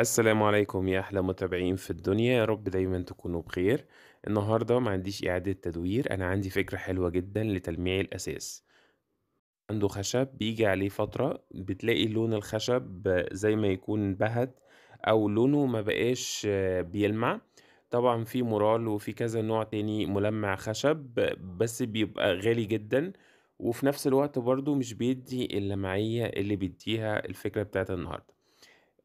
السلام عليكم يا أحلى متابعين في الدنيا يا رب دايما تكونوا بخير النهاردة ما عنديش إعادة تدوير أنا عندي فكرة حلوة جدا لتلميع الأساس عنده خشب بيجي عليه فترة بتلاقي لون الخشب زي ما يكون بهت أو لونه ما بقاش بيلمع طبعا في مورال وفي كذا نوع تاني ملمع خشب بس بيبقى غالي جدا وفي نفس الوقت برضو مش بيدي اللمعية اللي بيديها الفكرة بتاعت النهاردة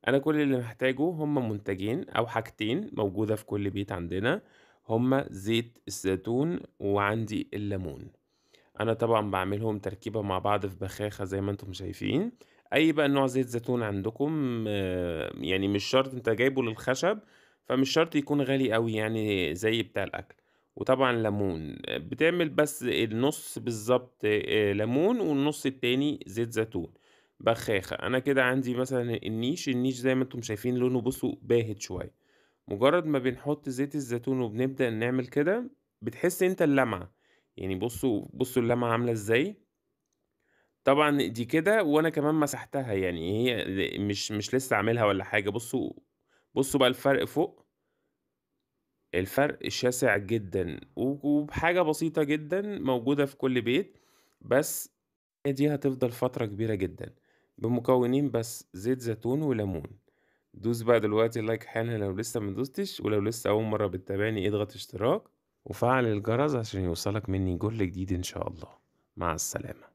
أنا كل اللي محتاجه هما منتجين أو حاجتين موجودة في كل بيت عندنا هما زيت الزيتون وعندي الليمون. أنا طبعًا بعملهم تركيبة مع بعض في بخاخة زي ما انتم شايفين، أي بقى نوع زيت زيتون عندكم آمم، يعني مش شرط أنت جايبه للخشب فمش شرط يكون غالي أوي يعني زي بتاع الأكل، وطبعًا ليمون بتعمل بس النص بالظبط آه، ليمون والنص التاني زيت زيتون. بخاخة انا كده عندي مثلا النيش النيش زي ما انتم شايفين لونه بصوا باهت شوية مجرد ما بنحط زيت الزيتون وبنبدأ نعمل كده بتحس انت اللمعة يعني بصوا بصوا اللمعة عاملة ازاي طبعا دي كده وانا كمان مسحتها يعني هي مش مش لسه عاملها ولا حاجة بصوا بصوا بقى الفرق فوق الفرق شاسع جدا وبحاجة بسيطة جدا موجودة في كل بيت بس دي هتفضل فترة كبيرة جدا بمكونين بس زيت زيتون وليمون دوس بقى دلوقتي اللايك حالا لو لسه ما دوستش ولو لسه اول مره بتتابعني اضغط اشتراك وفعل الجرس عشان يوصلك مني كل جديد ان شاء الله مع السلامه